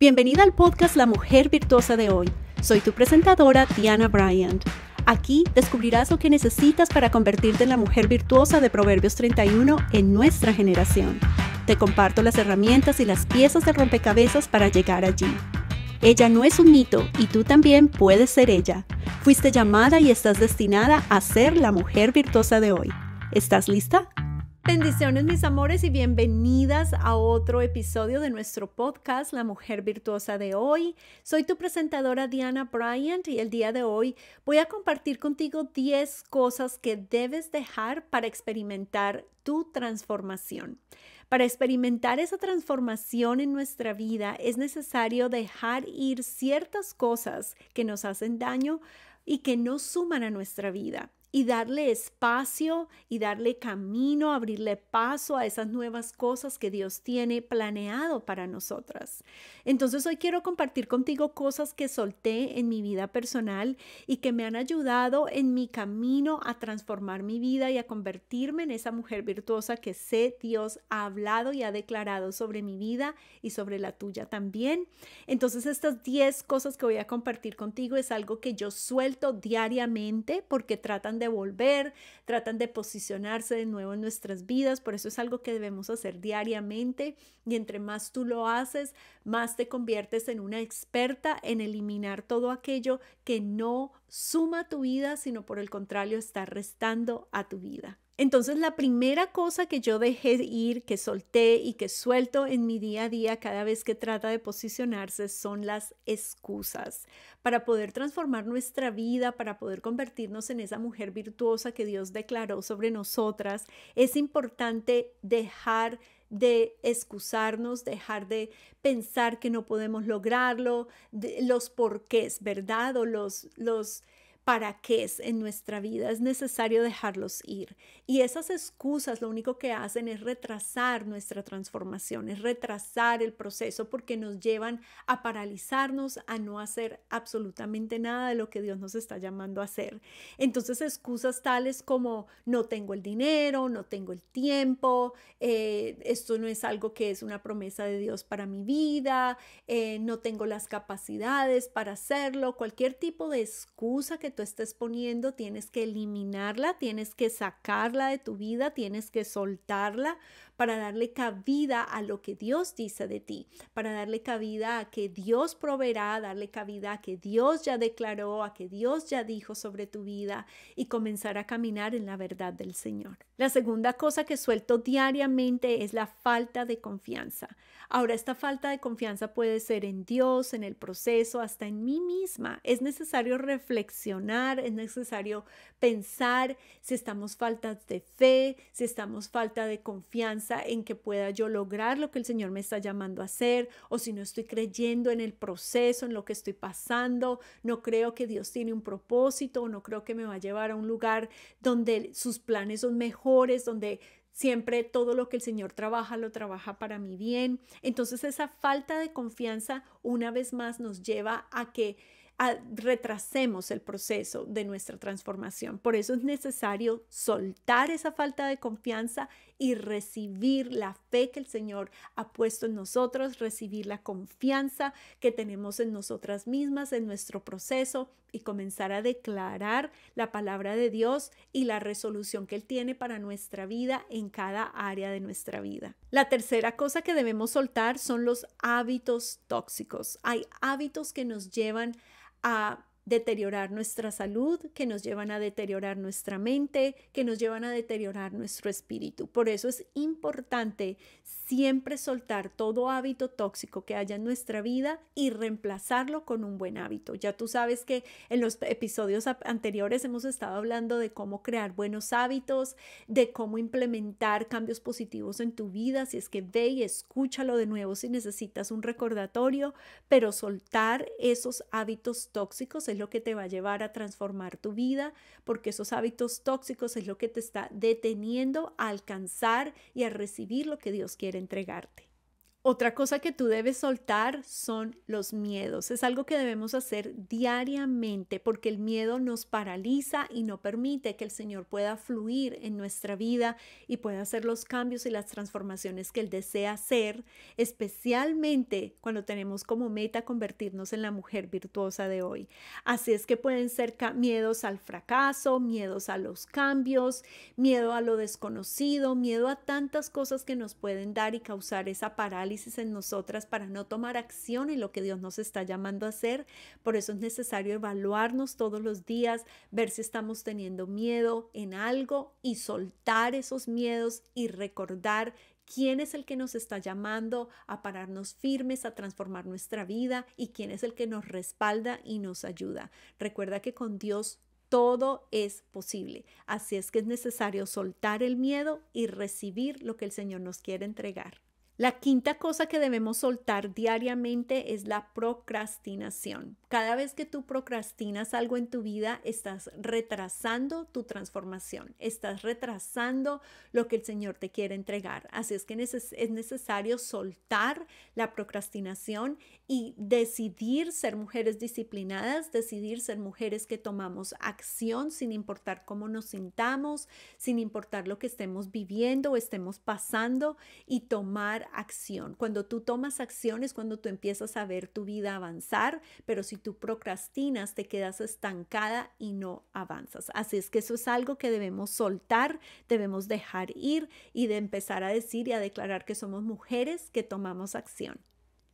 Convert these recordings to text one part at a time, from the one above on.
Bienvenida al podcast La Mujer Virtuosa de hoy. Soy tu presentadora, Diana Bryant. Aquí descubrirás lo que necesitas para convertirte en la mujer virtuosa de Proverbios 31 en nuestra generación. Te comparto las herramientas y las piezas de rompecabezas para llegar allí. Ella no es un mito y tú también puedes ser ella. Fuiste llamada y estás destinada a ser la mujer virtuosa de hoy. ¿Estás lista? Bendiciones mis amores y bienvenidas a otro episodio de nuestro podcast La Mujer Virtuosa de hoy. Soy tu presentadora Diana Bryant y el día de hoy voy a compartir contigo 10 cosas que debes dejar para experimentar tu transformación. Para experimentar esa transformación en nuestra vida es necesario dejar ir ciertas cosas que nos hacen daño y que no suman a nuestra vida y darle espacio y darle camino, abrirle paso a esas nuevas cosas que Dios tiene planeado para nosotras. Entonces hoy quiero compartir contigo cosas que solté en mi vida personal y que me han ayudado en mi camino a transformar mi vida y a convertirme en esa mujer virtuosa que sé Dios ha hablado y ha declarado sobre mi vida y sobre la tuya también. Entonces estas 10 cosas que voy a compartir contigo es algo que yo suelto diariamente porque tratan devolver, de volver, tratan de posicionarse de nuevo en nuestras vidas. Por eso es algo que debemos hacer diariamente y entre más tú lo haces, más te conviertes en una experta en eliminar todo aquello que no suma tu vida, sino por el contrario está restando a tu vida. Entonces la primera cosa que yo dejé ir, que solté y que suelto en mi día a día cada vez que trata de posicionarse son las excusas. Para poder transformar nuestra vida, para poder convertirnos en esa mujer virtuosa que Dios declaró sobre nosotras, es importante dejar de excusarnos, dejar de pensar que no podemos lograrlo, los porqués, ¿verdad? O los, los para qué es en nuestra vida, es necesario dejarlos ir. Y esas excusas lo único que hacen es retrasar nuestra transformación, es retrasar el proceso porque nos llevan a paralizarnos, a no hacer absolutamente nada de lo que Dios nos está llamando a hacer. Entonces excusas tales como no tengo el dinero, no tengo el tiempo, eh, esto no es algo que es una promesa de Dios para mi vida, eh, no tengo las capacidades para hacerlo, cualquier tipo de excusa que estás estés poniendo, tienes que eliminarla, tienes que sacarla de tu vida, tienes que soltarla, para darle cabida a lo que Dios dice de ti, para darle cabida a que Dios proveerá, darle cabida a que Dios ya declaró, a que Dios ya dijo sobre tu vida y comenzar a caminar en la verdad del Señor. La segunda cosa que suelto diariamente es la falta de confianza. Ahora, esta falta de confianza puede ser en Dios, en el proceso, hasta en mí misma. Es necesario reflexionar, es necesario pensar si estamos faltas de fe, si estamos falta de confianza en que pueda yo lograr lo que el Señor me está llamando a hacer, o si no estoy creyendo en el proceso, en lo que estoy pasando, no creo que Dios tiene un propósito, o no creo que me va a llevar a un lugar donde sus planes son mejores, donde siempre todo lo que el Señor trabaja lo trabaja para mi bien. Entonces esa falta de confianza una vez más nos lleva a que retrasemos el proceso de nuestra transformación. Por eso es necesario soltar esa falta de confianza y recibir la fe que el Señor ha puesto en nosotros, recibir la confianza que tenemos en nosotras mismas, en nuestro proceso y comenzar a declarar la palabra de Dios y la resolución que Él tiene para nuestra vida en cada área de nuestra vida. La tercera cosa que debemos soltar son los hábitos tóxicos. Hay hábitos que nos llevan 啊。deteriorar nuestra salud, que nos llevan a deteriorar nuestra mente, que nos llevan a deteriorar nuestro espíritu. Por eso es importante siempre soltar todo hábito tóxico que haya en nuestra vida y reemplazarlo con un buen hábito. Ya tú sabes que en los episodios anteriores hemos estado hablando de cómo crear buenos hábitos, de cómo implementar cambios positivos en tu vida, si es que ve y escúchalo de nuevo si necesitas un recordatorio, pero soltar esos hábitos tóxicos, lo que te va a llevar a transformar tu vida, porque esos hábitos tóxicos es lo que te está deteniendo a alcanzar y a recibir lo que Dios quiere entregarte. Otra cosa que tú debes soltar son los miedos. Es algo que debemos hacer diariamente porque el miedo nos paraliza y no permite que el Señor pueda fluir en nuestra vida y pueda hacer los cambios y las transformaciones que Él desea hacer, especialmente cuando tenemos como meta convertirnos en la mujer virtuosa de hoy. Así es que pueden ser miedos al fracaso, miedos a los cambios, miedo a lo desconocido, miedo a tantas cosas que nos pueden dar y causar esa parálisis en nosotras para no tomar acción en lo que Dios nos está llamando a hacer. Por eso es necesario evaluarnos todos los días, ver si estamos teniendo miedo en algo y soltar esos miedos y recordar quién es el que nos está llamando a pararnos firmes, a transformar nuestra vida y quién es el que nos respalda y nos ayuda. Recuerda que con Dios todo es posible. Así es que es necesario soltar el miedo y recibir lo que el Señor nos quiere entregar. La quinta cosa que debemos soltar diariamente es la procrastinación. Cada vez que tú procrastinas algo en tu vida, estás retrasando tu transformación, estás retrasando lo que el Señor te quiere entregar. Así es que es necesario soltar la procrastinación y decidir ser mujeres disciplinadas, decidir ser mujeres que tomamos acción sin importar cómo nos sintamos, sin importar lo que estemos viviendo o estemos pasando y tomar acción. Cuando tú tomas acción es cuando tú empiezas a ver tu vida avanzar, pero si tú procrastinas te quedas estancada y no avanzas. Así es que eso es algo que debemos soltar, debemos dejar ir y de empezar a decir y a declarar que somos mujeres que tomamos acción.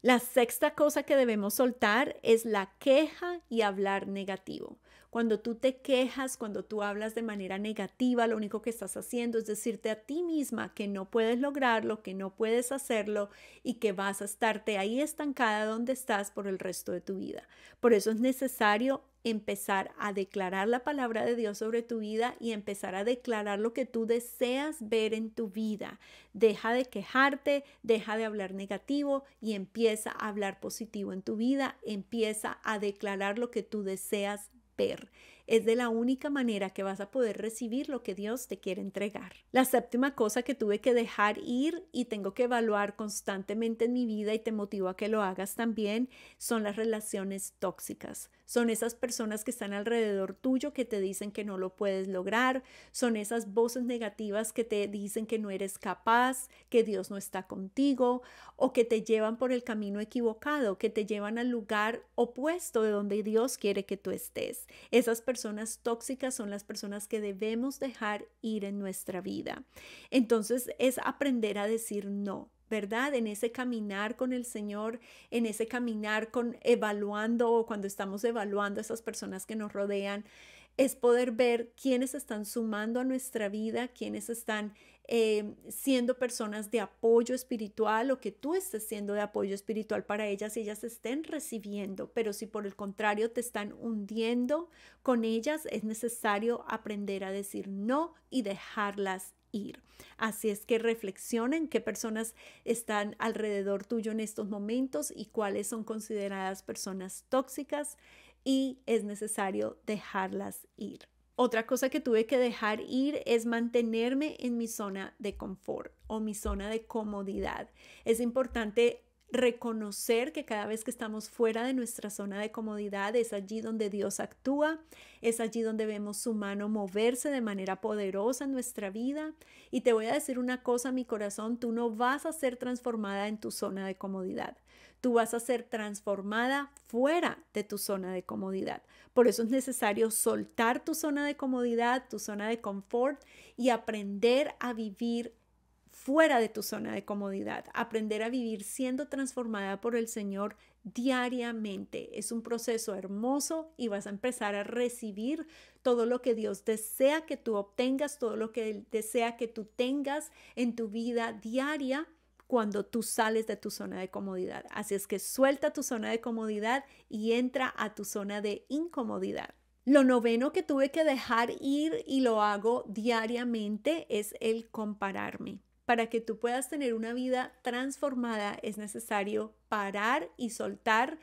La sexta cosa que debemos soltar es la queja y hablar negativo. Cuando tú te quejas, cuando tú hablas de manera negativa, lo único que estás haciendo es decirte a ti misma que no puedes lograrlo, que no puedes hacerlo y que vas a estarte ahí estancada donde estás por el resto de tu vida. Por eso es necesario empezar a declarar la palabra de Dios sobre tu vida y empezar a declarar lo que tú deseas ver en tu vida. Deja de quejarte, deja de hablar negativo y empieza a hablar positivo en tu vida. Empieza a declarar lo que tú deseas per es de la única manera que vas a poder recibir lo que Dios te quiere entregar. La séptima cosa que tuve que dejar ir y tengo que evaluar constantemente en mi vida y te motivo a que lo hagas también son las relaciones tóxicas. Son esas personas que están alrededor tuyo que te dicen que no lo puedes lograr, son esas voces negativas que te dicen que no eres capaz, que Dios no está contigo o que te llevan por el camino equivocado, que te llevan al lugar opuesto de donde Dios quiere que tú estés. Esas personas tóxicas son las personas que debemos dejar ir en nuestra vida. Entonces es aprender a decir no. ¿Verdad? En ese caminar con el Señor, en ese caminar con evaluando o cuando estamos evaluando a esas personas que nos rodean, es poder ver quiénes están sumando a nuestra vida, quiénes están Em, siendo personas de apoyo espiritual o que tú estés siendo de apoyo espiritual para ellas y ellas estén recibiendo. Pero si por el contrario te están hundiendo con ellas, es necesario aprender a decir no y dejarlas ir. Así es que reflexionen qué personas están alrededor tuyo en estos momentos y cuáles son consideradas personas tóxicas y es necesario dejarlas ir. Otra cosa que tuve que dejar ir es mantenerme en mi zona de confort o mi zona de comodidad. Es importante reconocer que cada vez que estamos fuera de nuestra zona de comodidad es allí donde Dios actúa, es allí donde vemos su mano moverse de manera poderosa en nuestra vida. Y te voy a decir una cosa, mi corazón, tú no vas a ser transformada en tu zona de comodidad. Tú vas a ser transformada fuera de tu zona de comodidad. Por eso es necesario soltar tu zona de comodidad, tu zona de confort y aprender a vivir fuera de tu zona de comodidad, aprender a vivir siendo transformada por el Señor diariamente. Es un proceso hermoso y vas a empezar a recibir todo lo que Dios desea que tú obtengas, todo lo que Él desea que tú tengas en tu vida diaria cuando tú sales de tu zona de comodidad. Así es que suelta tu zona de comodidad y entra a tu zona de incomodidad. Lo noveno que tuve que dejar ir y lo hago diariamente es el compararme. Para que tú puedas tener una vida transformada es necesario parar y soltar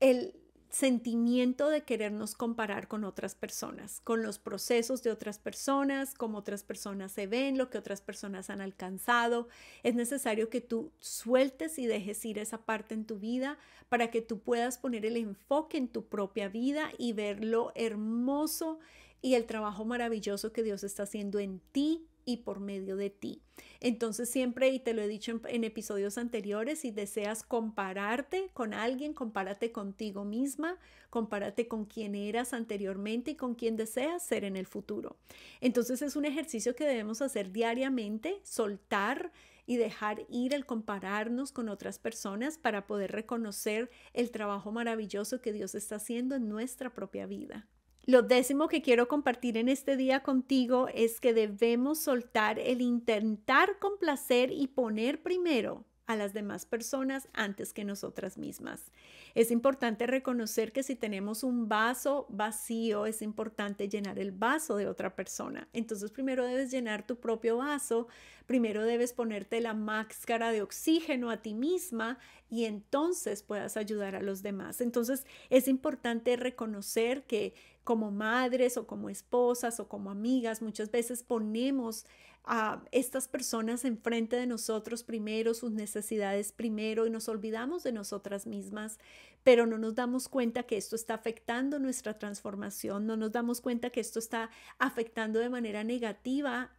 el sentimiento de querernos comparar con otras personas, con los procesos de otras personas, cómo otras personas se ven, lo que otras personas han alcanzado. Es necesario que tú sueltes y dejes ir esa parte en tu vida para que tú puedas poner el enfoque en tu propia vida y ver lo hermoso y el trabajo maravilloso que Dios está haciendo en ti y por medio de ti. Entonces siempre, y te lo he dicho en, episodios anteriores, si deseas compararte con alguien, compárate contigo misma, compárate con quien eras anteriormente y con quien deseas ser en el futuro. Entonces es un ejercicio que debemos hacer diariamente, soltar y dejar ir el compararnos con otras personas para poder reconocer el trabajo maravilloso que Dios está haciendo en nuestra propia vida. Lo décimo que quiero compartir en este día contigo es que debemos soltar el intentar complacer y poner primero a las demás personas antes que nosotras mismas. Es importante reconocer que si tenemos un vaso vacío, es importante llenar el vaso de otra persona. Entonces primero debes llenar tu propio vaso, primero debes ponerte la máscara de oxígeno a ti misma y entonces puedas ayudar a los demás. Entonces es importante reconocer que como madres o como esposas o como amigas, muchas veces ponemos a estas personas enfrente de nosotros primero, sus necesidades primero y nos olvidamos de nosotras mismas, pero no nos damos cuenta que esto está afectando nuestra transformación, no nos damos cuenta que esto está afectando de manera negativa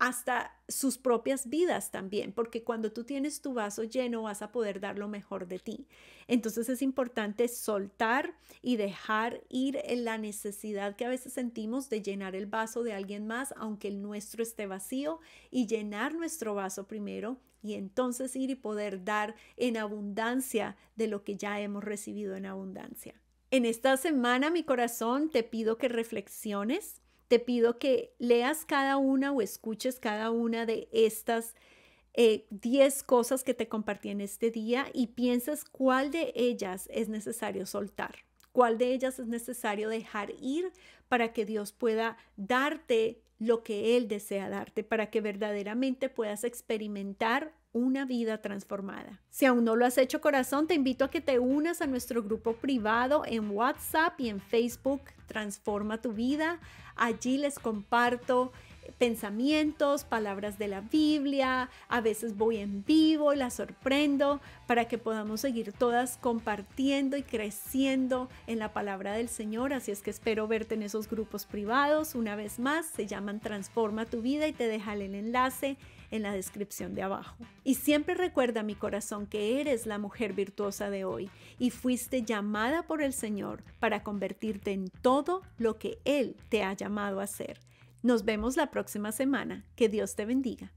hasta sus propias vidas también, porque cuando tú tienes tu vaso lleno vas a poder dar lo mejor de ti. Entonces es importante soltar y dejar ir en la necesidad que a veces sentimos de llenar el vaso de alguien más, aunque el nuestro esté vacío, y llenar nuestro vaso primero y entonces ir y poder dar en abundancia de lo que ya hemos recibido en abundancia. En esta semana, mi corazón, te pido que reflexiones te pido que leas cada una o escuches cada una de estas 10 eh, cosas que te compartí en este día y pienses cuál de ellas es necesario soltar, cuál de ellas es necesario dejar ir para que Dios pueda darte lo que Él desea darte para que verdaderamente puedas experimentar una vida transformada. Si aún no lo has hecho corazón, te invito a que te unas a nuestro grupo privado en WhatsApp y en Facebook Transforma tu vida. Allí les comparto pensamientos, palabras de la Biblia, a veces voy en vivo, la sorprendo, para que podamos seguir todas compartiendo y creciendo en la palabra del Señor. Así es que espero verte en esos grupos privados. Una vez más, se llaman Transforma tu vida y te dejaré el enlace en la descripción de abajo. Y siempre recuerda mi corazón que eres la mujer virtuosa de hoy y fuiste llamada por el Señor para convertirte en todo lo que Él te ha llamado a ser. Nos vemos la próxima semana. Que Dios te bendiga.